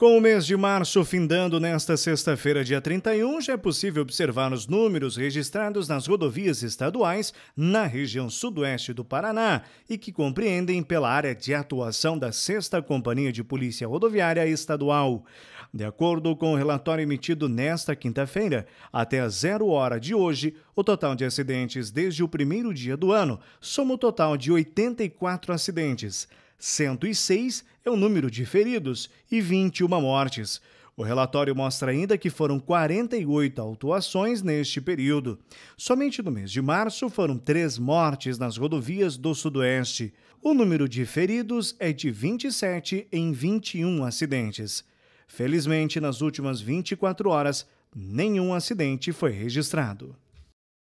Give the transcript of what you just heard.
Com o mês de março findando nesta sexta-feira, dia 31, já é possível observar os números registrados nas rodovias estaduais na região sudoeste do Paraná e que compreendem pela área de atuação da 6 Companhia de Polícia Rodoviária Estadual. De acordo com o relatório emitido nesta quinta-feira, até a zero hora de hoje, o total de acidentes desde o primeiro dia do ano soma o um total de 84 acidentes. 106 é o número de feridos e 21 mortes. O relatório mostra ainda que foram 48 autuações neste período. Somente no mês de março foram três mortes nas rodovias do Sudoeste. O número de feridos é de 27 em 21 acidentes. Felizmente, nas últimas 24 horas, nenhum acidente foi registrado.